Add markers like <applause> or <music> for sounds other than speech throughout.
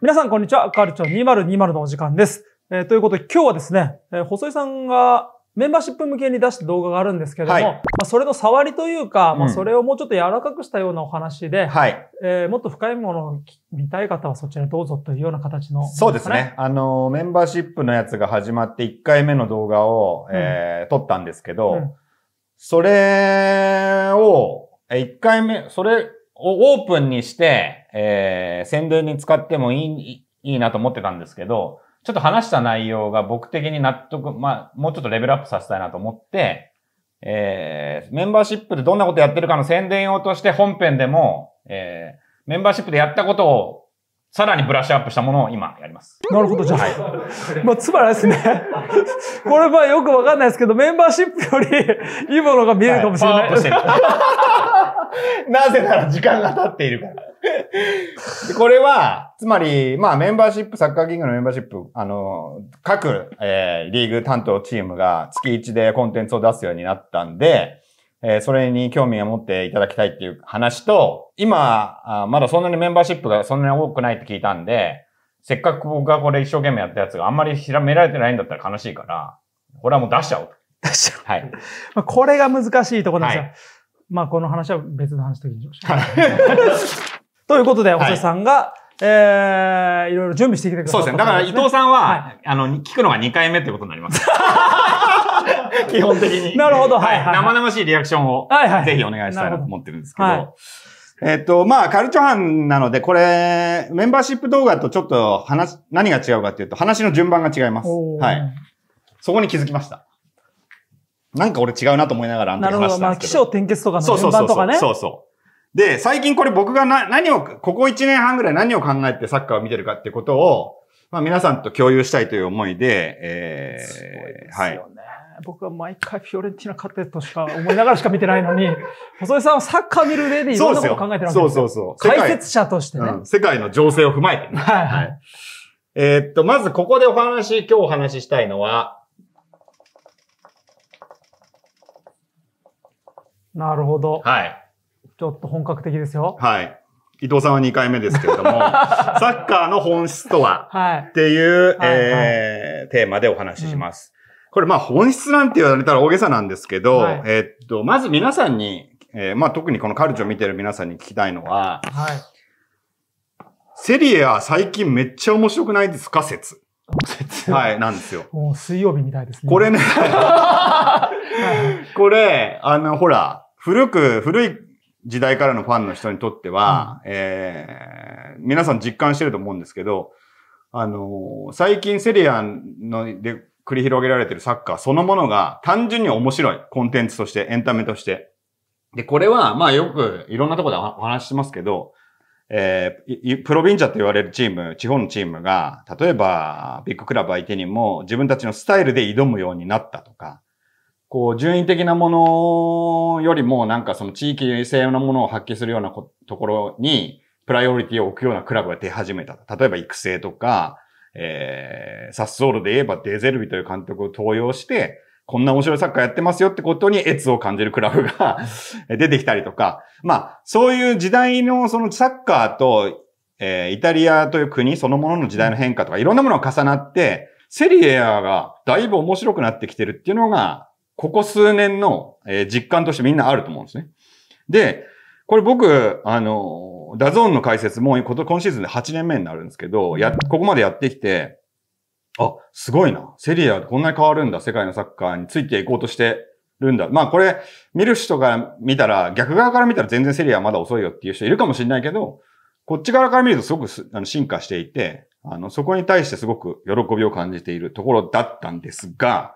皆さんこんにちは。カルチャー2020のお時間です。えー、ということで今日はですね、えー、細井さんがメンバーシップ向けに出した動画があるんですけれども、はい、まあ、それの触りというか、まあ、それをもうちょっと柔らかくしたようなお話で、はい、えー、もっと深いものを見たい方はそちらどうぞというような形の、ね、そうですね。あの、メンバーシップのやつが始まって1回目の動画を、うん、えー、撮ったんですけど、うん、それを、1回目、それオープンにして、えー、宣伝に使ってもいい、いいなと思ってたんですけど、ちょっと話した内容が僕的に納得、まあ、もうちょっとレベルアップさせたいなと思って、えー、メンバーシップでどんなことやってるかの宣伝用として本編でも、えー、メンバーシップでやったことをさらにブラッシュアップしたものを今やります。なるほど、じゃあ。はい、<laughs> まあ、つまらですね。<laughs> これはよくわかんないですけど、メンバーシップよりいいものが見えるかもしれない。はい、<laughs> なぜなら時間が経っているから。これは、つまり、まあメンバーシップ、サッカーキングのメンバーシップ、あの、各、えー、リーグ担当チームが月1でコンテンツを出すようになったんで、えー、それに興味を持っていただきたいっていう話と、今あ、まだそんなにメンバーシップがそんなに多くないって聞いたんで、せっかく僕がこれ一生懸命やったやつがあんまり調べられてないんだったら悲しいから、これはもう出しちゃおう。出しちゃおう。はい。これが難しいところなんですよ。はいまあ、この話は別の話とにしましょう。<laughs> ということで、おせさんが、はいえー、いろいろ準備してきてください、そうですね。だから伊藤さんは、はい、あの、聞くのが2回目ということになります。<laughs> 基本的に。なるほど、はい、はいはい生々しいリアクションを、はいはい、ぜひお願いしたいなと思ってるんですけど。えっ、と、まあ、カルチョハンなので、これ、メンバーシップ動画とちょっと話、何が違うかっていうと、話の順番が違います。はい。そこに気づきました。なんか俺違うなと思いながらあの時話したんですけど。なるほど。まあ、気象転結とかの順番とかね。そうそうそうそうそう。で、最近これ僕がな、何を、ここ1年半ぐらい何を考えてサッカーを見てるかってことを、まあ皆さんと共有したいという思いで、えー、すごいですよね。はい、僕は毎回フィオレンティナ勝ってるとしか思いながらしか見てないのに、<laughs> 細井さんはサッカー見る上でいろんなことを考えてるわけですよ。そうそうそう。解説者としてね、うん、世界の情勢を踏まえてね。はいはい。えー、っと、まずここでお話、今日お話ししたいのは、なるほど。はい。ちょっと本格的ですよ。はい。伊藤さんは2回目ですけれども、<laughs> サッカーの本質とは、はい、っていう、はい、えー、テーマでお話しします。うん、これまあ本質なんて言われたら大げさなんですけど、はい、えー、っと、まず皆さんに、えー、まあ特にこのカルチャを見てる皆さんに聞きたいのは、はい、セリエは最近めっちゃ面白くないですか説。<laughs> はい、なんですよ。もう水曜日みたいですね。これねこれ、あの、ほら、古く、古い時代からのファンの人にとっては、うん、えー、皆さん実感してると思うんですけど、あの、最近セリアので繰り広げられてるサッカーそのものが単純に面白い。コンテンツとして、エンタメとして。で、これは、まあよくいろんなところでお話ししますけど、えー、プロビンジャと言われるチーム、地方のチームが、例えば、ビッグクラブ相手にも自分たちのスタイルで挑むようになったとか、こう、順位的なものよりも、なんかその地域性なものを発揮するようなところに、プライオリティを置くようなクラブが出始めた。例えば育成とか、えー、サッソールで言えばデゼルビという監督を登用して、こんな面白いサッカーやってますよってことに越を感じるクラブが <laughs> 出てきたりとか、まあ、そういう時代のそのサッカーと、えー、イタリアという国そのものの時代の変化とか、いろんなものが重なって、セリエアがだいぶ面白くなってきてるっていうのが、ここ数年の、えー、実感としてみんなあると思うんですね。で、これ僕、あの、ダゾーンの解説も今シーズンで8年目になるんですけど、や、ここまでやってきて、あ、すごいな。セリアこんなに変わるんだ。世界のサッカーについていこうとしてるんだ。まあこれ、見る人が見たら、逆側から見たら全然セリアまだ遅いよっていう人いるかもしれないけど、こっち側から見るとすごくあの進化していて、あの、そこに対してすごく喜びを感じているところだったんですが、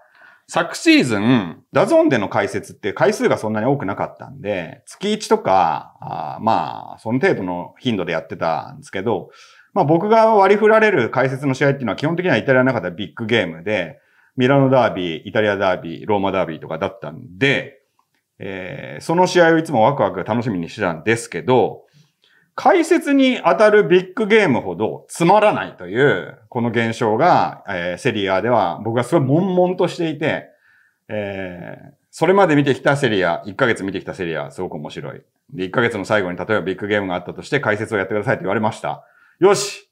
昨シーズン、ダゾーンでの解説って回数がそんなに多くなかったんで、月1とか、あまあ、その程度の頻度でやってたんですけど、まあ僕が割り振られる解説の試合っていうのは基本的にはイタリアの中ではビッグゲームで、ミラノダービー、イタリアダービー、ローマダービーとかだったんで、えー、その試合をいつもワクワク楽しみにしてたんですけど、解説に当たるビッグゲームほどつまらないという、この現象が、えー、セリアでは僕はすごい悶々としていて、えー、それまで見てきたセリア、1ヶ月見てきたセリア、すごく面白い。で、1ヶ月の最後に例えばビッグゲームがあったとして解説をやってくださいと言われました。よし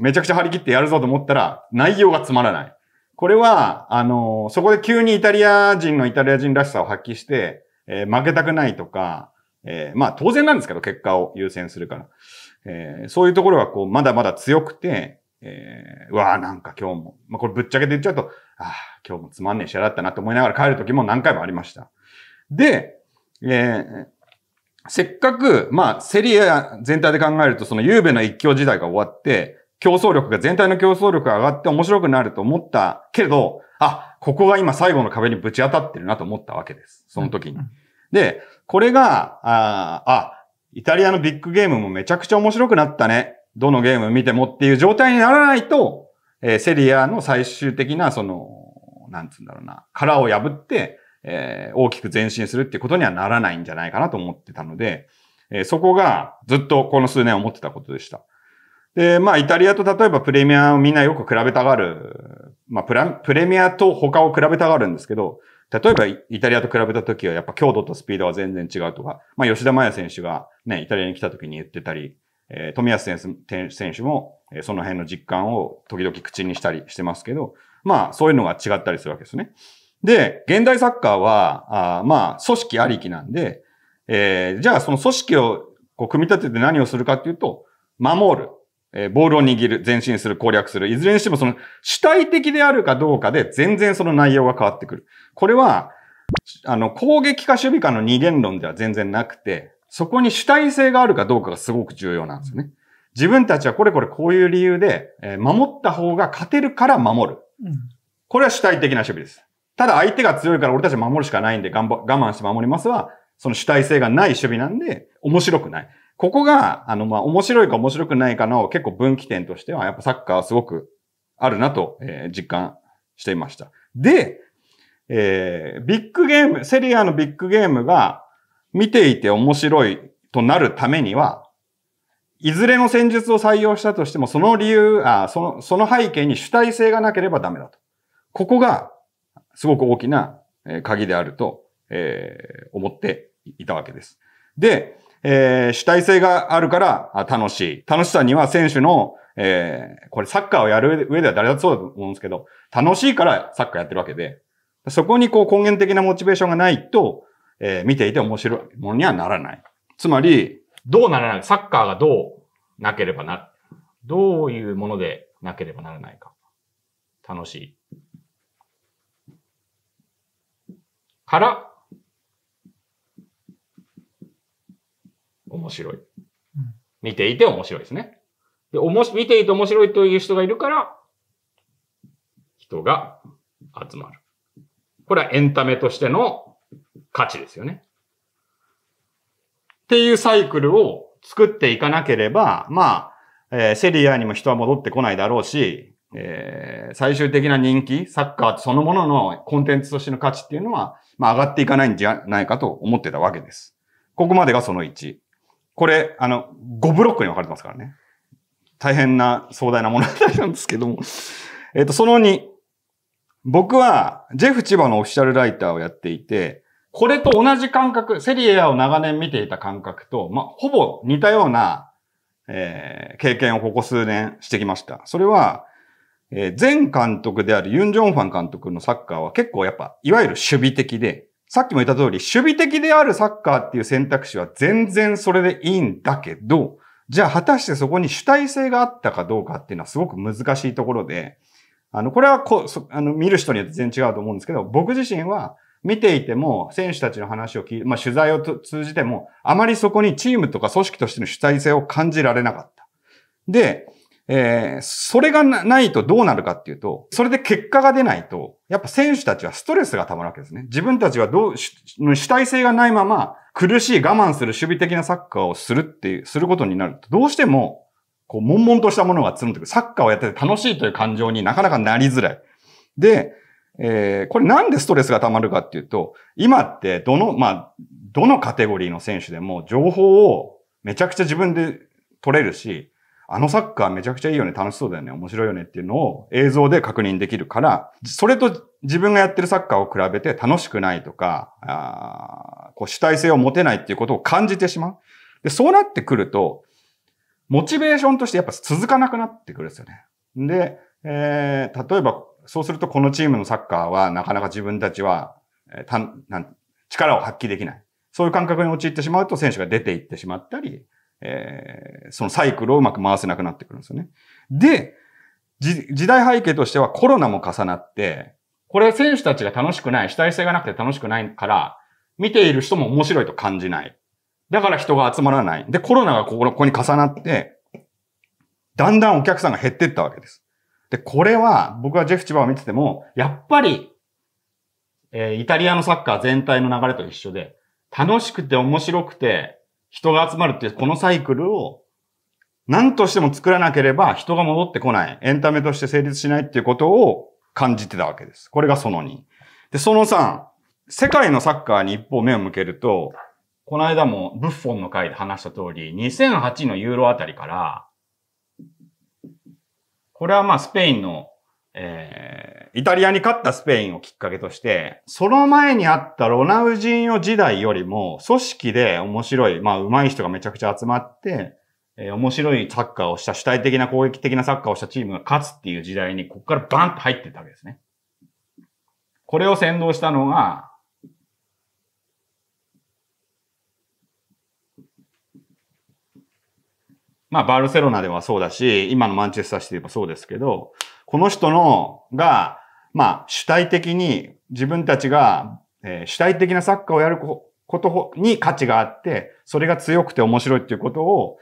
めちゃくちゃ張り切ってやるぞと思ったら、内容がつまらない。これは、あの、そこで急にイタリア人のイタリア人らしさを発揮して、えー、負けたくないとか、えー、まあ当然なんですけど、結果を優先するから。えー、そういうところがこう、まだまだ強くて、えー、わあなんか今日も、まあこれぶっちゃけて言っちゃうと、ああ、今日もつまんねえ試合だったなと思いながら帰る時も何回もありました。で、えー、せっかく、まあ、セリア全体で考えると、そのゆうべの一強時代が終わって、競争力が、全体の競争力が上がって面白くなると思ったけど、あ、ここが今最後の壁にぶち当たってるなと思ったわけです。その時に。うんうん、で、これが、ああ、イタリアのビッグゲームもめちゃくちゃ面白くなったね。どのゲーム見てもっていう状態にならないと、えー、セリアの最終的な、その、なんつうんだろうな、殻を破って、えー、大きく前進するってことにはならないんじゃないかなと思ってたので、えー、そこがずっとこの数年思ってたことでした。で、まあ、イタリアと例えばプレミアをみんなよく比べたがる。まあプラ、プレミアと他を比べたがるんですけど、例えばイタリアと比べた時はやっぱ強度とスピードは全然違うとか、まあ、吉田麻也選手がね、イタリアに来た時に言ってたり、えー、富安選手も、えその辺の実感を時々口にしたりしてますけど、まあ、そういうのが違ったりするわけですね。で、現代サッカーは、あまあ、組織ありきなんで、えー、じゃあその組織をこう組み立てて何をするかっていうと、守る、えー、ボールを握る、前進する、攻略する、いずれにしてもその主体的であるかどうかで全然その内容が変わってくる。これは、あの、攻撃か守備かの二元論では全然なくて、そこに主体性があるかどうかがすごく重要なんですよね。自分たちはこれこれこういう理由で、えー、守った方が勝てるから守る。これは主体的な守備です。ただ相手が強いから俺たち守るしかないんで我慢して守りますは、その主体性がない守備なんで、面白くない。ここが、あの、まあ、面白いか面白くないかの結構分岐点としては、やっぱサッカーはすごくあるなと、えー、実感していました。で、えー、ビッグゲーム、セリアのビッグゲームが見ていて面白いとなるためには、いずれの戦術を採用したとしても、その理由、あその、その背景に主体性がなければダメだと。ここがすごく大きな鍵であると、えー、思っていたわけです。で、えー、主体性があるから楽しい。楽しさには選手の、えー、これサッカーをやる上では誰だってそうだと思うんですけど、楽しいからサッカーやってるわけで、そこにこう根源的なモチベーションがないと、えー、見ていて面白いものにはならない。つまり、どうならないサッカーがどうなければな、どういうものでなければならないか。楽しい。から面白い。見ていて面白いですね。で、おもし、見ていて面白いという人がいるから、人が集まる。これはエンタメとしての価値ですよね。っていうサイクルを作っていかなければ、まあ、えー、セリアにも人は戻ってこないだろうし、えー、最終的な人気、サッカーそのもののコンテンツとしての価値っていうのは、まあ上がっていかないんじゃないかと思ってたわけです。ここまでがその1。これ、あの、5ブロックに分かれてますからね。大変な壮大なものなんですけども。えっ、と、その2。僕は、ジェフ千葉のオフィシャルライターをやっていて、これと同じ感覚、セリエアを長年見ていた感覚と、まあ、ほぼ似たような、えー、経験をここ数年してきました。それは、えー、前監督であるユン・ジョンファン監督のサッカーは結構やっぱ、いわゆる守備的で、さっきも言った通り、守備的であるサッカーっていう選択肢は全然それでいいんだけど、じゃあ果たしてそこに主体性があったかどうかっていうのはすごく難しいところで、あの、これはこう、あの、見る人によって全然違うと思うんですけど、僕自身は見ていても、選手たちの話を聞いて、まあ、取材を通じても、あまりそこにチームとか組織としての主体性を感じられなかった。で、えー、それがないとどうなるかっていうと、それで結果が出ないと、やっぱ選手たちはストレスが溜まるわけですね。自分たちはどう、主体性がないまま、苦しい我慢する守備的なサッカーをするっていう、することになると、どうしても、こう、悶々としたものが積むというサッカーをやってて楽しいという感情になかなかなりづらい。で、えー、これなんでストレスが溜まるかっていうと、今ってどの、まあ、どのカテゴリーの選手でも情報をめちゃくちゃ自分で取れるし、あのサッカーめちゃくちゃいいよね、楽しそうだよね、面白いよねっていうのを映像で確認できるから、それと自分がやってるサッカーを比べて楽しくないとか、あこう主体性を持てないっていうことを感じてしまう。で、そうなってくると、モチベーションとしてやっぱ続かなくなってくるんですよね。で、えー、例えば、そうするとこのチームのサッカーはなかなか自分たちは、えー、たなん力を発揮できない。そういう感覚に陥ってしまうと選手が出ていってしまったり、えー、そのサイクルをうまく回せなくなってくるんですよね。で、時代背景としてはコロナも重なって、これ選手たちが楽しくない、主体性がなくて楽しくないから、見ている人も面白いと感じない。だから人が集まらない。で、コロナがここここに重なって、だんだんお客さんが減っていったわけです。で、これは僕はジェフ千葉を見てても、やっぱり、えー、イタリアのサッカー全体の流れと一緒で、楽しくて面白くて、人が集まるっていう、このサイクルを、何としても作らなければ人が戻ってこない。エンタメとして成立しないっていうことを感じてたわけです。これがその2。で、その3、世界のサッカーに一方目を向けると、この間もブッフォンの回で話した通り、2008のユーロあたりから、これはまあスペインのえー、イタリアに勝ったスペインをきっかけとして、その前にあったロナウジーニョ時代よりも、組織で面白い、まあ、上手い人がめちゃくちゃ集まって、えー、面白いサッカーをした、主体的な攻撃的なサッカーをしたチームが勝つっていう時代に、ここからバンと入ってたわけですね。これを先導したのが、まあ、バルセロナではそうだし、今のマンチェスターシティもそうですけど、この人のが、まあ、主体的に自分たちが、えー、主体的なサッカーをやることに価値があって、それが強くて面白いっていうことを、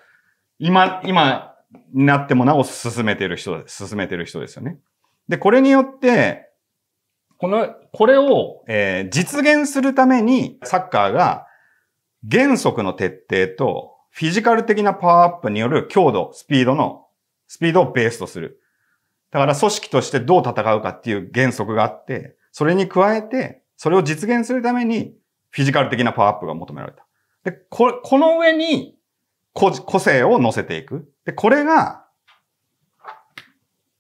今、今になってもなお進めてる人、進めてる人ですよね。で、これによって、この、これを、えー、実現するために、サッカーが原則の徹底と、フィジカル的なパワーアップによる強度、スピードの、スピードをベースとする。だから組織としてどう戦うかっていう原則があって、それに加えて、それを実現するためにフィジカル的なパワーアップが求められた。で、ここの上に個性を乗せていく。で、これが、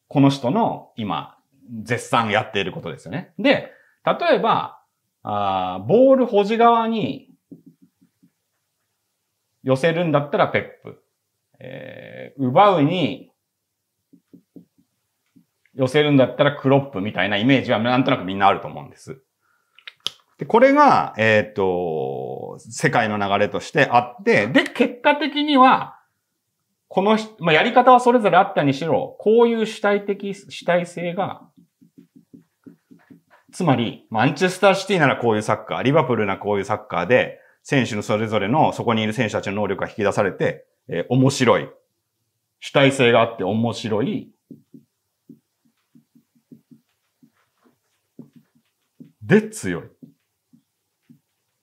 この人の今、絶賛やっていることですよね。で、例えば、あボール保持側に寄せるんだったらペップ。えー、奪うに寄せるんだったらクロップみたいなイメージはなんとなくみんなあると思うんです。で、これが、えっ、ー、と、世界の流れとしてあって、で、結果的には、この、まあ、やり方はそれぞれあったにしろ、こういう主体的、主体性が、つまり、マンチェスターシティならこういうサッカー、リバプールなこういうサッカーで、選手のそれぞれの、そこにいる選手たちの能力が引き出されて、えー、面白い。主体性があって面白いで強い。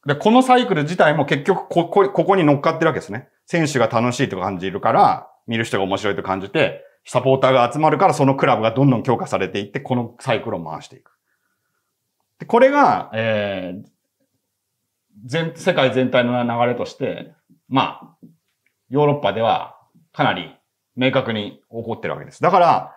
で、このサイクル自体も結局ここ、ここに乗っかってるわけですね。選手が楽しいと感じるから、見る人が面白いと感じて、サポーターが集まるからそのクラブがどんどん強化されていって、このサイクルを回していく。で、これが、えー、全、世界全体の流れとして、まあ、ヨーロッパではかなり明確に起こってるわけです。だから、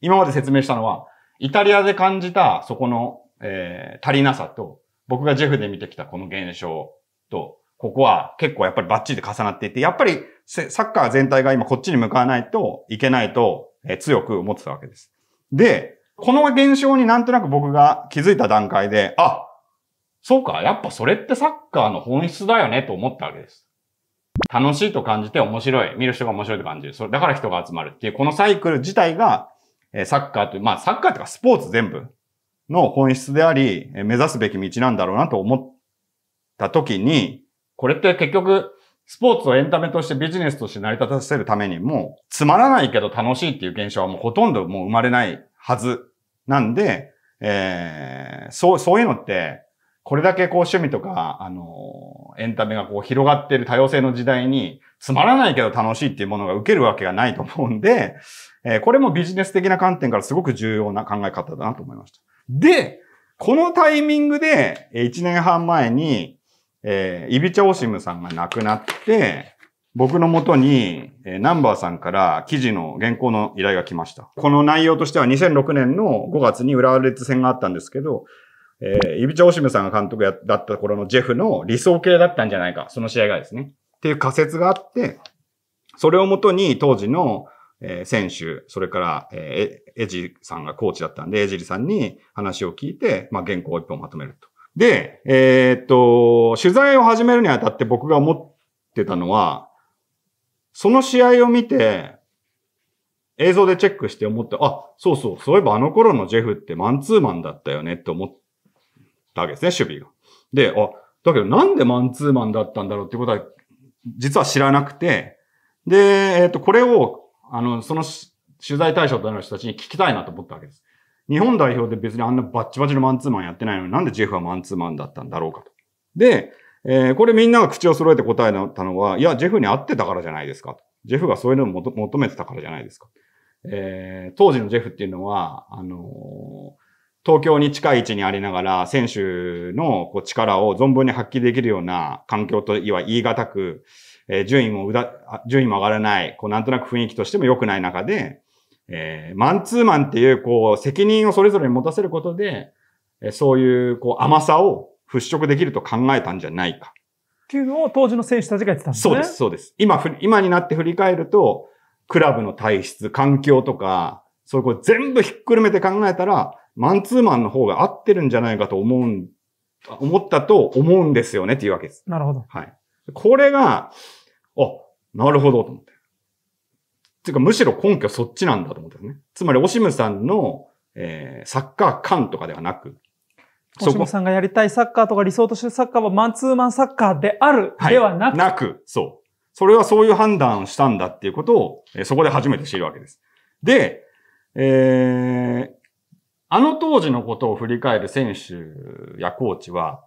今まで説明したのは、イタリアで感じた、そこのえー、足りなさと、僕がジェフで見てきたこの現象と、ここは結構やっぱりバッチリで重なっていて、やっぱりサッカー全体が今こっちに向かわないといけないと、えー、強く思ってたわけです。で、この現象になんとなく僕が気づいた段階で、あ、そうか、やっぱそれってサッカーの本質だよねと思ったわけです。楽しいと感じて面白い。見る人が面白いと感じる。それだから人が集まるっていう、このサイクル自体が、えサッカーという、まあサッカーとかスポーツ全部の本質であり、目指すべき道なんだろうなと思った時に、これって結局、スポーツをエンタメとしてビジネスとして成り立たせるためにも、つまらないけど楽しいっていう現象はもうほとんどもう生まれないはずなんで、えー、そう、そういうのって、これだけこう趣味とか、あの、エンタメがこう広がっている多様性の時代に、つまらないけど楽しいっていうものが受けるわけがないと思うんで、えー、これもビジネス的な観点からすごく重要な考え方だなと思いました。で、このタイミングで、1年半前に、えー、イビチャオシムさんが亡くなって、僕のもとに、えー、ナンバーさんから記事の原稿の依頼が来ました。この内容としては2006年の5月に浦和レッズ戦があったんですけど、えー、イビチャオシムさんが監督だった頃のジェフの理想系だったんじゃないか、その試合がですね。っていう仮説があって、それをもとに当時のえー、選手、それから、えー、エさんがコーチだったんで、えじりさんに話を聞いて、まあ、原稿を一本まとめると。で、えー、っと、取材を始めるにあたって僕が思ってたのは、その試合を見て、映像でチェックして思って、あ、そうそう、そういえばあの頃のジェフってマンツーマンだったよねって思ったわけですね、守備が。で、あ、だけどなんでマンツーマンだったんだろうってことは、実は知らなくて、で、えー、っと、これをあの、その取材対象となる人たちに聞きたいなと思ったわけです。日本代表で別にあんなバッチバチのマンツーマンやってないのになんでジェフはマンツーマンだったんだろうかと。で、えー、これみんなが口を揃えて答えたのは、いや、ジェフに合ってたからじゃないですかと。ジェフがそういうのを求めてたからじゃないですか。えー、当時のジェフっていうのは、あのー、東京に近い位置にありながら、選手のこう力を存分に発揮できるような環境とは言い難く、えー、順位もうだ、順位も上がらない、こうなんとなく雰囲気としても良くない中で、えー、マンツーマンっていう、こう、責任をそれぞれに持たせることで、えー、そういう、こう、甘さを払拭できると考えたんじゃないか。っていうのを当時の選手たちが言ってたんですね。そうです、そうです。今、今になって振り返ると、クラブの体質、環境とか、そういうこと全部ひっくるめて考えたら、マンツーマンの方が合ってるんじゃないかと思う、思ったと思うんですよねっていうわけです。なるほど。はい。これが、あ、なるほどと思って。っていうか、むしろ根拠そっちなんだと思ってですね。つまり、オシムさんの、えー、サッカー感とかではなく、オシムさんがやりたいサッカーとか理想としてるサッカーはマンツーマンサッカーである、ではなく、なく、そう。それはそういう判断をしたんだっていうことを、えー、そこで初めて知るわけです。で、えー、あの当時のことを振り返る選手やコーチは、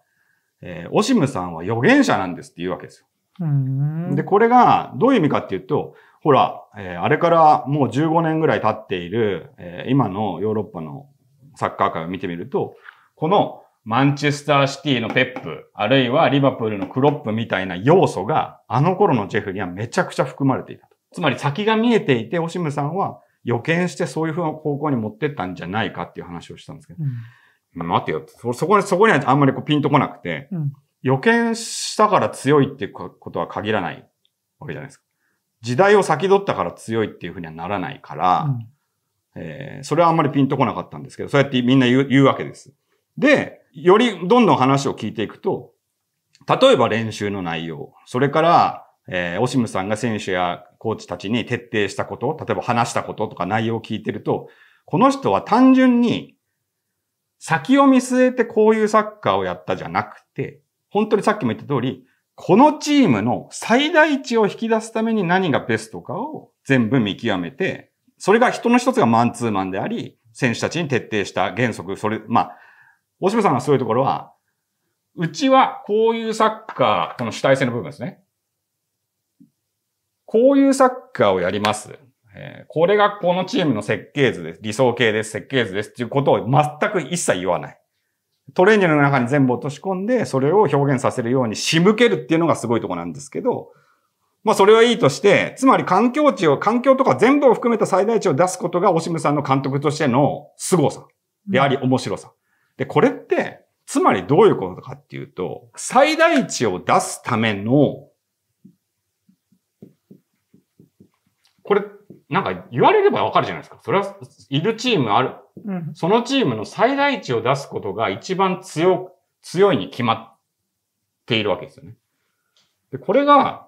えー、オシムさんは預言者なんですって言うわけですよ。で、これがどういう意味かっていうと、ほら、えー、あれからもう15年ぐらい経っている、えー、今のヨーロッパのサッカー界を見てみると、このマンチェスターシティのペップ、あるいはリバプールのクロップみたいな要素が、あの頃のジェフにはめちゃくちゃ含まれていた。つまり先が見えていて、オシムさんは予見してそういうな方向に持ってったんじゃないかっていう話をしたんですけど、うん待てよそ、そこ、そこにはあんまりこうピンとこなくて、うん、予見したから強いっていうことは限らないわけじゃないですか。時代を先取ったから強いっていうふうにはならないから、うん、えー、それはあんまりピンとこなかったんですけど、そうやってみんな言う言うわけです。で、よりどんどん話を聞いていくと、例えば練習の内容、それから、えー、オシムさんが選手やコーチたちに徹底したこと、例えば話したこととか内容を聞いてると、この人は単純に先を見据えてこういうサッカーをやったじゃなくて、本当にさっきも言った通り、このチームの最大値を引き出すために何がベストかを全部見極めて、それが人の一つがマンツーマンであり、選手たちに徹底した原則、それ、まあ、大島さんがそういうところは、うちはこういうサッカー、この主体性の部分ですね。こういうサッカーをやります。えー、これがこのチームの設計図です。理想形です。設計図です。っていうことを全く一切言わない。トレーニングの中に全部落とし込んで、それを表現させるように仕向けるっていうのがすごいとこなんですけど、まあそれはいいとして、つまり環境値を、環境とか全部を含めた最大値を出すことがオシムさんの監督としての凄さであり面白さ。で、これって、つまりどういうことかっていうと、最大値を出すための、これなんか言われればわかるじゃないですか。それは、いるチームある、うん、そのチームの最大値を出すことが一番強、強いに決まっているわけですよね。で、これが、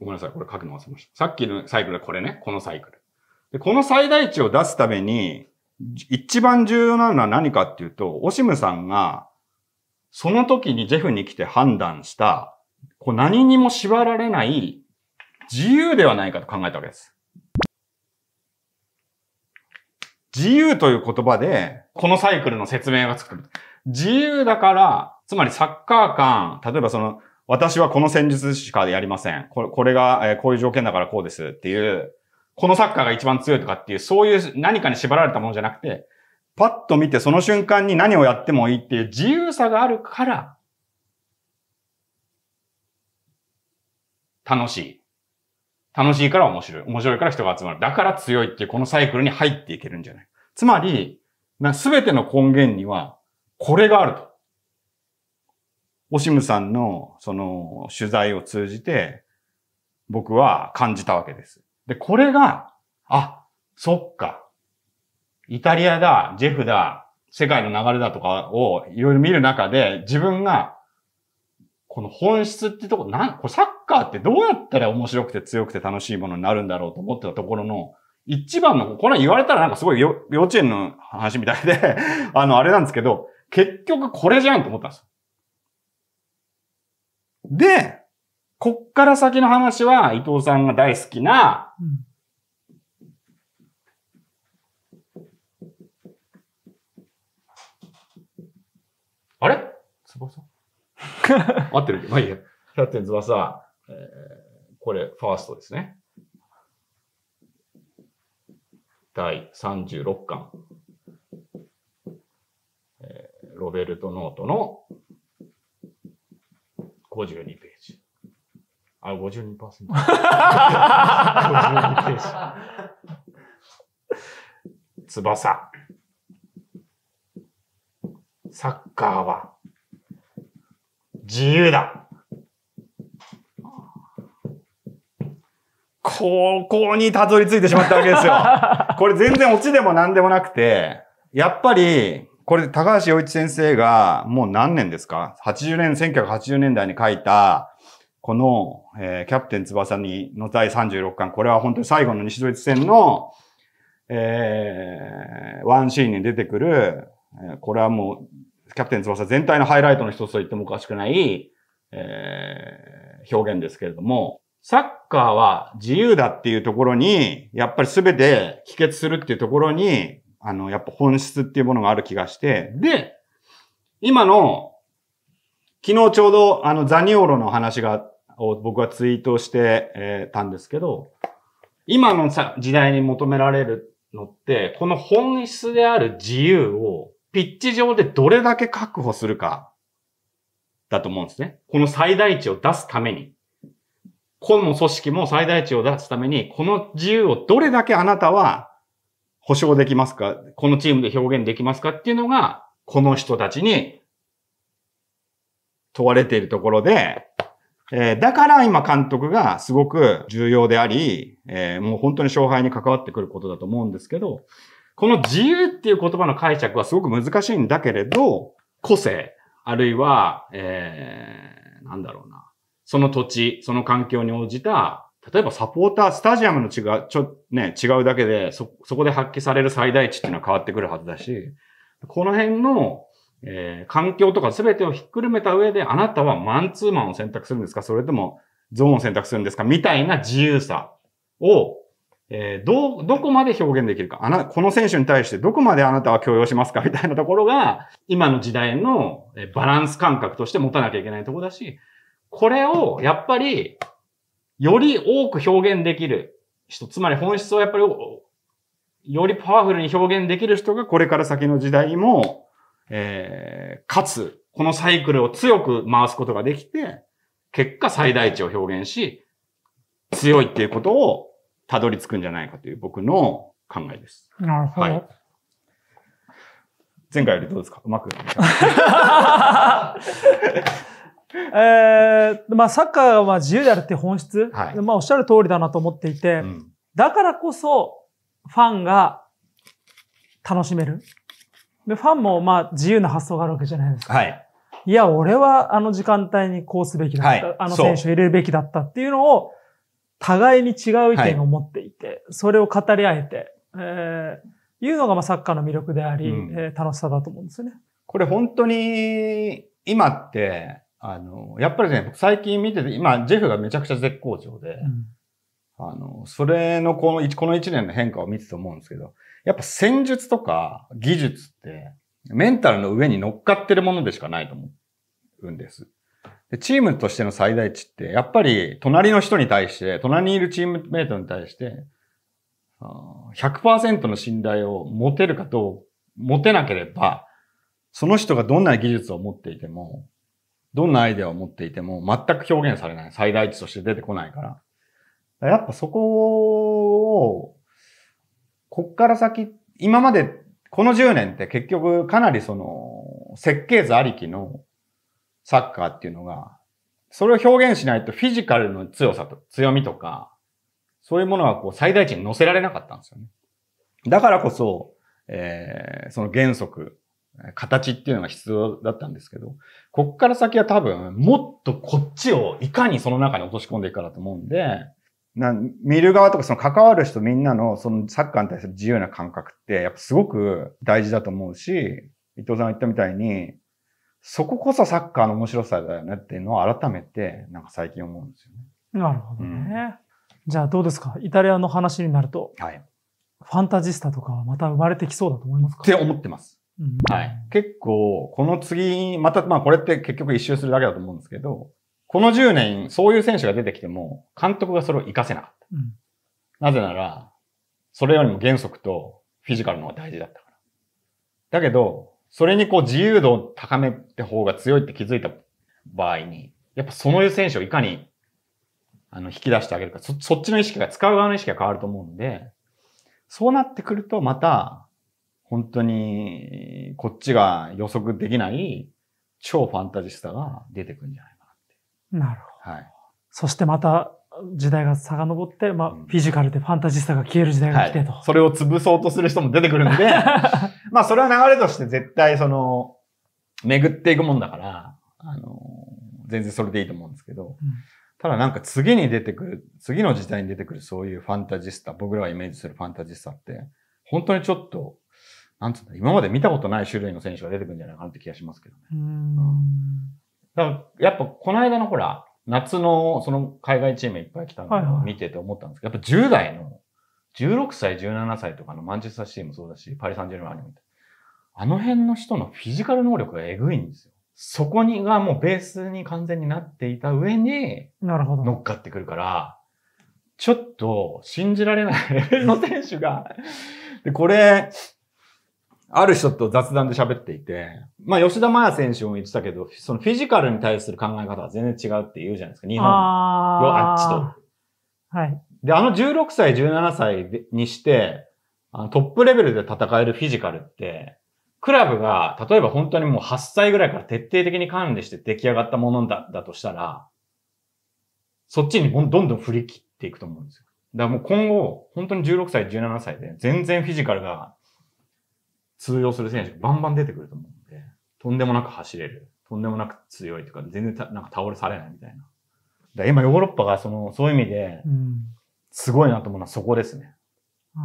ごめんなさい、これ書くの忘れました。さっきのサイクルはこれね、このサイクル。で、この最大値を出すために、一番重要なのは何かっていうと、オシムさんが、その時にジェフに来て判断した、こう何にも縛られない自由ではないかと考えたわけです。自由という言葉で、このサイクルの説明がつく。自由だから、つまりサッカー間、例えばその、私はこの戦術しかやりません。これこれが、えこういう条件だからこうですっていう、このサッカーが一番強いとかっていう、そういう何かに縛られたものじゃなくて、パッと見てその瞬間に何をやってもいいっていう自由さがあるから、楽しい。楽しいから面白い。面白いから人が集まる。だから強いっていうこのサイクルに入っていけるんじゃないつまり、すべての根源には、これがあると。オシムさんの、その、取材を通じて、僕は感じたわけです。で、これが、あ、そっか。イタリアだ、ジェフだ、世界の流れだとかをいろいろ見る中で、自分が、この本質ってとこ、なん、これサッカーってどうやったら面白くて強くて楽しいものになるんだろうと思ってたところの、一番の、これ言われたらなんかすごい幼稚園の話みたいで <laughs> あの、あれなんですけど、結局これじゃんと思ったんですで、こっから先の話は伊藤さんが大好きな、うんあれ翼 <laughs> 合ってるまあいいや。キャプテン翼、えー、これ、ファーストですね。第36巻、えー、ロベルト・ノートの52ページ。あ、52%。52 <laughs> ページ。翼。サッカーは自由だ。ここにたどり着いてしまったわけですよ。<laughs> これ全然オチでも何でもなくて、やっぱり、これ高橋洋一先生がもう何年ですか ?80 年、1980年代に書いた、この、えー、キャプテン翼にの第36巻、これは本当に最後の西ドイツ戦の、えー、ワンシーンに出てくる、えこれはもうキャプテン翼全体のハイライトの一つと言ってもおかしくない、えー、表現ですけれども、サッカーは自由だっていうところに、やっぱり全て帰結するっていうところに、あの、やっぱ本質っていうものがある気がして、で、今の、昨日ちょうどあのザニオロの話が、を僕はツイートして、えー、たんですけど、今のさ時代に求められるのって、この本質である自由をピッチ上でどれだけ確保するか、だと思うんですね。この最大値を出すために。この組織も最大値を出すために、この自由をどれだけあなたは保証できますかこのチームで表現できますかっていうのが、この人たちに問われているところで、えー、だから今監督がすごく重要であり、えー、もう本当に勝敗に関わってくることだと思うんですけど、この自由っていう言葉の解釈はすごく難しいんだけれど、個性、あるいは、えー、なんだろうな。その土地、その環境に応じた、例えばサポーター、スタジアムの違う、ちょ、ね、違うだけで、そ、そこで発揮される最大値っていうのは変わってくるはずだし、この辺の、えー、環境とか全てをひっくるめた上で、あなたはマンツーマンを選択するんですかそれともゾーンを選択するんですかみたいな自由さをえー、どどこまで表現できるか。あなた、この選手に対してどこまであなたは許容しますかみたいなところが、今の時代のバランス感覚として持たなきゃいけないところだし、これを、やっぱり、より多く表現できる人、つまり本質をやっぱり、よりパワフルに表現できる人が、これから先の時代も、えー、かつ、このサイクルを強く回すことができて、結果最大値を表現し、強いっていうことをたどり着くんじゃないかという僕の考えです。なるほど。はい、前回よりどうですかうまく <laughs> えー、まあサッカーは自由であるって本質、はい、まあおっしゃる通りだなと思っていて、うん、だからこそファンが楽しめる。で、ファンもまあ自由な発想があるわけじゃないですか。はい。いや、俺はあの時間帯にこうすべきだった、はい、あの選手を入れるべきだったっていうのを互いに違う意見を持っていて、はい、それを語り合えて、えー、いうのがまあサッカーの魅力であり、うん、えー、楽しさだと思うんですよね。これ本当に、今って、あの、やっぱりね、最近見てて、今、ジェフがめちゃくちゃ絶好調で、うん、あの、それのこの、この一年の変化を見てて思うんですけど、やっぱ戦術とか技術って、メンタルの上に乗っかってるものでしかないと思うんです。で、チームとしての最大値って、やっぱり隣の人に対して、隣にいるチームメイトに対して、100%の信頼を持てるかどう、持てなければ、その人がどんな技術を持っていても、どんなアイデアを持っていても、全く表現されない。最大値として出てこないから。からやっぱそこを、こっから先、今まで、この10年って結局かなりその、設計図ありきのサッカーっていうのが、それを表現しないとフィジカルの強さと、強みとか、そういうものがこう最大値に乗せられなかったんですよね。だからこそ、えー、その原則、形っていうのが必要だったんですけど、こっから先は多分、もっとこっちをいかにその中に落とし込んでいくかだと思うんで、な見る側とかその関わる人みんなのそのサッカーに対する自由な感覚ってやっぱすごく大事だと思うし、伊藤さんが言ったみたいに、そここそサッカーの面白さだよねっていうのを改めて、なんか最近思うんですよね。なるほどね。うん、じゃあどうですかイタリアの話になると、はい、ファンタジスタとかはまた生まれてきそうだと思いますかって思ってます。うん、はい。結構、この次、また、まあこれって結局一周するだけだと思うんですけど、この10年、そういう選手が出てきても、監督がそれを活かせなかった。うん、なぜなら、それよりも原則とフィジカルの方が大事だったから。だけど、それにこう自由度を高めた方が強いって気づいた場合に、やっぱその選手をいかに、あの、引き出してあげるか、そ、そっちの意識が、使う側の意識が変わると思うんで、そうなってくるとまた、本当に、こっちが予測できない超ファンタジスタが出てくるんじゃないかなって。なるほど。はい。そしてまた、時代が遡って、まあ、フィジカルでファンタジスタが消える時代が来てと、はい。それを潰そうとする人も出てくるんで、<laughs> まあ、それは流れとして絶対その、巡っていくもんだから、あの、全然それでいいと思うんですけど、うん、ただなんか次に出てくる、次の時代に出てくるそういうファンタジスタ、僕らがイメージするファンタジスタって、本当にちょっと、なんつうんだ、今まで見たことない種類の選手が出てくるんじゃないかなって気がしますけどね。うん、だから、やっぱこの間のほら、夏のその海外チームいっぱい来たのを見てて思ったんですけど、やっぱ10代の、16歳、17歳とかのマンチェスターシティもそうだし、パリ・サンジェルマンにもあの辺の人のフィジカル能力がえぐいんですよ。そこにがもうベースに完全になっていた上に、なるほど。乗っかってくるから、ちょっと信じられないレベルの選手が、で、これ、ある人と雑談で喋っていて、まあ吉田麻也選手も言ってたけど、そのフィジカルに対する考え方は全然違うって言うじゃないですか、日本のあっちと。はい。で、あの16歳、17歳にして、あのトップレベルで戦えるフィジカルって、クラブが、例えば本当にもう8歳ぐらいから徹底的に管理して出来上がったものだだとしたら、そっちにどんどん振り切っていくと思うんですよ。だからもう今後、本当に16歳、17歳で全然フィジカルが通用する選手がバンバン出てくると思うんで、とんでもなく走れる。とんでもなく強いとか、全然なんか倒れされないみたいな。だ今ヨーロッパがその、そういう意味で、すごいなと思うのはそこですね。う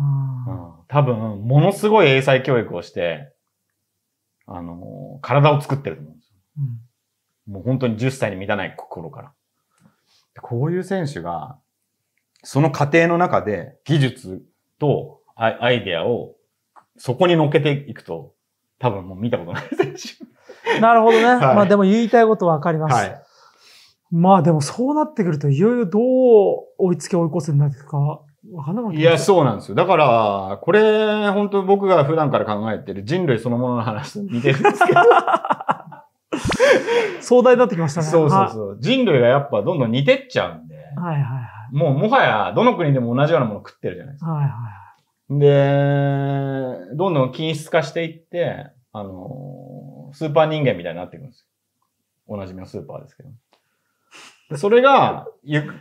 ん、うん、多分、ものすごい英才教育をして、あの、体を作ってると思うんですよ。うん、もう本当に10歳に満たない心から。こういう選手が、その過程の中で技術とアイデアをそこに乗っけていくと、多分もう見たことない選手。なるほどね。はい、まあでも言いたいことわかります。はい、まあでもそうなってくると、いよいよどう追いつけ追い越せになってか、わかんなくいや、そうなんですよ。だから、これ、本当僕が普段から考えてる人類そのものの話似てるんですけど。壮大になってきましたね。そうそうそう。人類がやっぱどんどん似てっちゃうんで。はいはいはい。もうもはや、どの国でも同じようなもの食ってるじゃないですか。はいはい。で、どんどん均質化していって、あの、スーパー人間みたいになっていくんですよ。おなじみのスーパーですけど。でそれが、ゆく、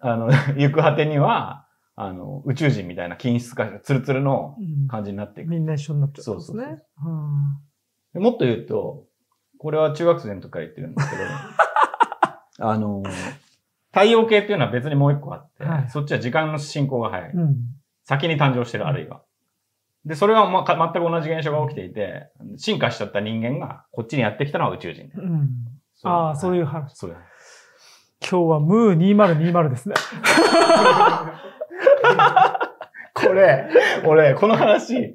あの、<laughs> 行く果てには、あの、宇宙人みたいな均質化、ツルツルの感じになっていく。うん、みんな一緒になっちゃうんですね。そうそううん、もっと言うと、これは中学生の時から言ってるんですけど、<laughs> あの、太陽系っていうのは別にもう一個あって、はい、そっちは時間の進行が早い。うん先に誕生してる、あるいは。で、それは、ま、全く同じ現象が起きていて、進化しちゃった人間がこっちにやってきたのは宇宙人。うん、ああ、そういう話。そう今日はムー2020ですね。<laughs> これ、俺、この話、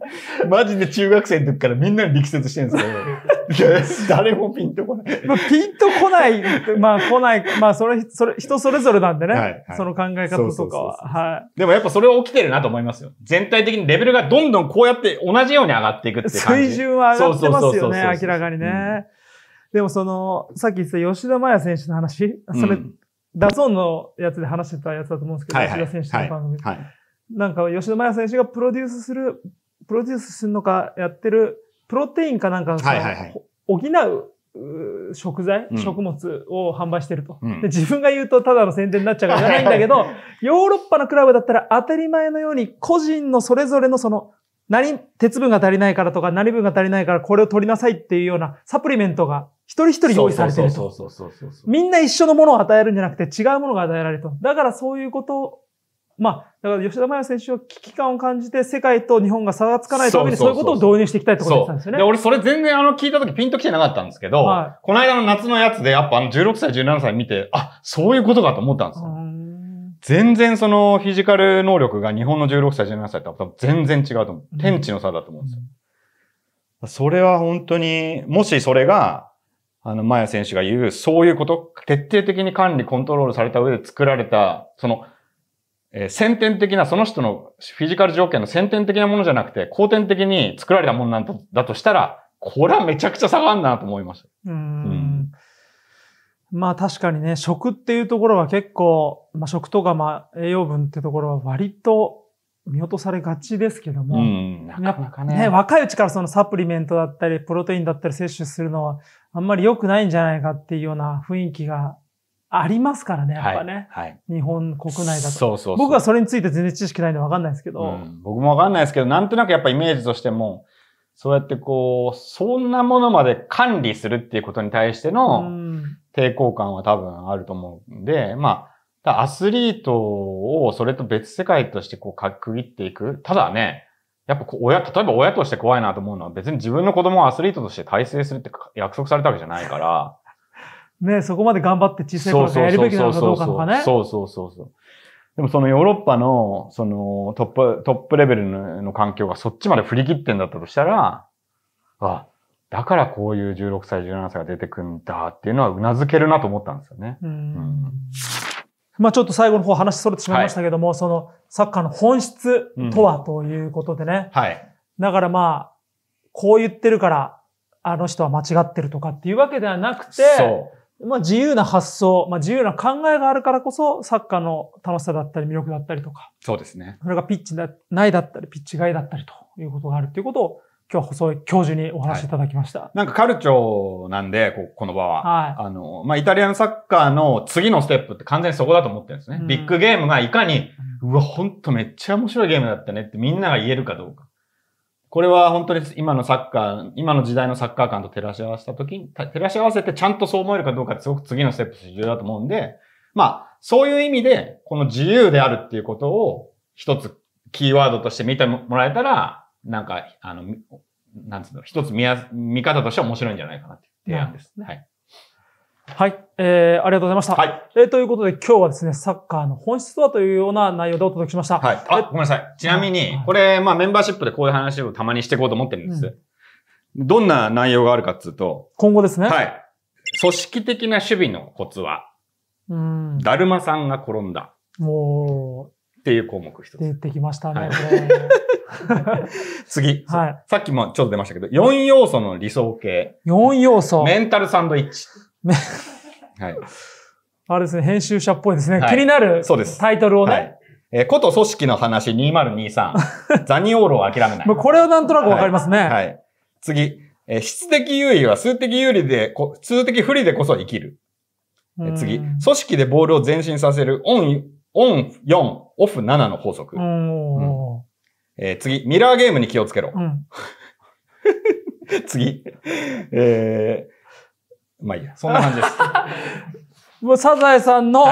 マジで中学生の時からみんなに力説してるんですよ。<laughs> 誰もピンとこない。ピンとこない、まあ来ない、まあそれ、それ、人それぞれなんでね、はいはい、その考え方とかは。はい。でもやっぱそれは起きてるなと思いますよ。全体的にレベルがどんどんこうやって同じように上がっていくっていう感じ。水準は上がってますよね、明らかにね。うんでもその、さっき言った吉田麻也選手の話、それ、うん、ダゾーンのやつで話してたやつだと思うんですけど、はいはい、吉田選手の番組。はいなんか吉野麻也選手がプロデュースする、プロデュースするのかやってる、プロテインかなんか、はいはい、補う食材、うん、食物を販売してると、うん、で。自分が言うとただの宣伝になっちゃうからじゃないんだけど、ヨーロッパのクラブだったら当たり前のように個人のそれぞれのその、何、鉄分が足りないからとか、何分が足りないからこれを取りなさいっていうようなサプリメントが一人一人用意されてると。みんな一緒のものを与えるんじゃなくて違うものが与えられると。だからそういうことまあ、だから吉田麻也選手は危機感を感じて、世界と日本が差がつかないためにそういうことを導入していきたいってことたんですよね。俺それ全然あの聞いた時ピンときてなかったんですけど、はい、この間の夏のやつでやっぱあの16歳、17歳見て、あ、そういうことかと思ったんですよ。全然そのフィジカル能力が日本の16歳、17歳とは全然違うと思う。天地の差だと思うんですよ。うん、それは本当に、もしそれが、あの、マヤ選手が言う、そういうこと、徹底的に管理、コントロールされた上で作られた、その、えー、先天的な、その人のフィジカル条件の先天的なものじゃなくて、後天的に作られたものなんだとしたら、これはめちゃくちゃ差があるなと思いました。うまあ確かにね、食っていうところは結構、まあ食とかまあ栄養分ってところは割と見落とされがちですけども。うん、なかなかねね。若いうちからそのサプリメントだったり、プロテインだったり摂取するのはあんまり良くないんじゃないかっていうような雰囲気がありますからね、やっぱね。はい。日本国内だと。そうそう僕はそれについて全然知識ないんでわかんないですけど、うん。僕もわかんないですけど、なんとなくやっぱイメージとしても、そうやってこう、そんなものまで管理するっていうことに対しての抵抗感は多分あると思うんで、まあ、アスリートをそれと別世界としてこう、かっくぎっていく。ただね、やっぱ親、例えば親として怖いなと思うのは別に自分の子供をアスリートとして体制するって約束されたわけじゃないから、ね、そこまで頑張って小さい頃からやるべきなのかどうかとかね。そうそうそうそう。でもそのヨーロッパの、そのトップ、トップレベルの環境がそっちまで振り切ってんだったとしたら、あ、だからこういう16歳、17歳が出てくんだっていうのは頷けるなと思ったんですよね。うん、まあちょっと最後の方話それてしまいましたけども、はい、そのサッカーの本質とはということでね。うん、はい。だからまあ、こう言ってるから、あの人は間違ってるとかっていうわけではなくて、そう。まあ、自由な発想、まあ、自由な考えがあるからこそ、サッカーの楽しさだったり魅力だったりとか。そうですね。それがピッチないだったり、ピッチ外だったりということがあるということを、今日細い教授にお話しいただきました。はい、なんかカルチョーなんで、ここの場は。はい。あの、まあ、イタリアのサッカーの次のステップって完全にそこだと思ってるんですね。うん、ビッグゲームがいかに、うわ、ほんとめっちゃ面白いゲームだったねってみんなが言えるかどうか。これは本当に今のサッカー、今の時代のサッカー観と照らし合わせたときに、照らし合わせてちゃんとそう思えるかどうかってすごく次のステップ重要だと思うんで、まあ、そういう意味で、この自由であるっていうことを一つキーワードとして見てもらえたら、なんか、あの、なんつうの、一つ見や見方として面白いんじゃないかなって提案です。はい。はい、えー、ありがとうございました。はい。えー、ということで今日はですね、サッカーの本質とはというような内容でお届けしました。はい。あ、ごめんなさい。ちなみに、これ、まあメンバーシップでこういう話をたまにしていこうと思ってるんです。うん、どんな内容があるかっつうと。今後ですね。はい。組織的な守備のコツは、うん。だるまさんが転んだ。もう。っていう項目一つ。出てきましたね。はい <laughs> 次。はい。さっきもちょっと出ましたけど、4要素の理想形。4要素。メンタルサンドイッチ。はい。あれですね、編集者っぽいですね。はい、気になるタイトルをね。はいえー、こと組織の話2023。ザニオールを諦めない。これはなんとなくわかりますね。はい、はい。次。えー、質的優位は数的有利でこ、数的不利でこそ生きる。えー、次。組織でボールを前進させるオン、オン4、オフ7の法則。うん、えー、次。ミラーゲームに気をつけろ。うん、<laughs> 次。えーまあいいや、そんな感じです。<laughs> もうサザエさんの、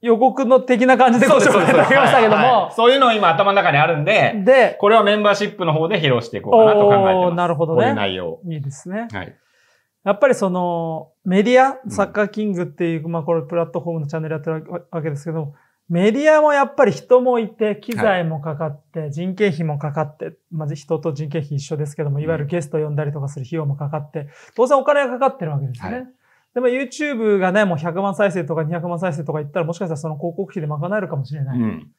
予告の的な感じでご紹介いただきましたけども、そういうのを今頭の中にあるんで、で、これはメンバーシップの方で披露していこうかなと考えてます。なるほどね。こういう内容。いいですね。はい。やっぱりその、メディア、サッカーキングっていう、うん、まあこれプラットフォームのチャンネルやってるわけですけど、メディアもやっぱり人もいて、機材もかかって、人件費もかかって、まず人と人件費一緒ですけども、いわゆるゲスト呼んだりとかする費用もかかって、当然お金がかかってるわけですね。はい、でも YouTube がね、もう100万再生とか200万再生とかいったら、もしかしたらその広告費で賄えるかもしれない。うん、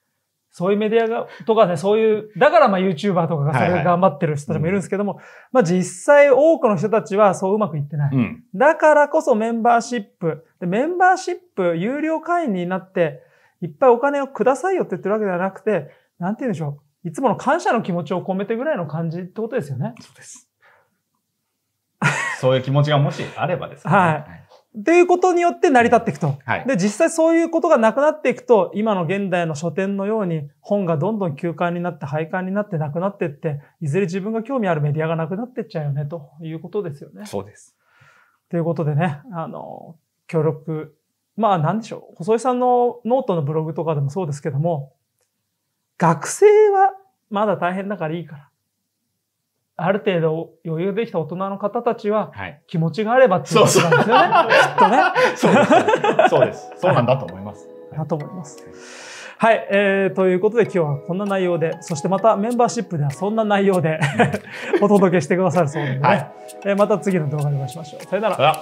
そういうメディアが、とかね、そういう、だからまあ YouTuber とかがそれ頑張ってる人たちもいるんですけども、はいはいまあ実際多くの人たちはそううまくいってない。うん、だからこそメンバーシップ、でメンバーシップ、有料会員になって、いっぱいお金をくださいよって言ってるわけではなくて、なんて言うんでしょう。いつもの感謝の気持ちを込めてぐらいの感じってことですよね。そうです。そういう気持ちがもしあればですね。はい。っていうことによって成り立っていくと。はい、で、実際そういうことがなくなっていくと、今の現代の書店のように本がどんどん休館になって廃刊になってなくなっていって、いずれ自分が興味あるメディアがなくなっていっちゃうよね、ということですよね。そうです。ということでね、あの、協力まあなんでしょう。細井さんのノートのブログとかでもそうですけども、学生はまだ大変だからいいから。ある程度余裕できた大人の方たちは、気持ちがあればっていうことなんですよね。はい、きっとね。そうです。そうなんだと思います。だと思います。はい、えー。ということで今日はこんな内容で、そしてまたメンバーシップではそんな内容で <laughs> お届けしてくださるそうなので、ね、はい、えー、また次の動画でお会いしましょう。さよなら。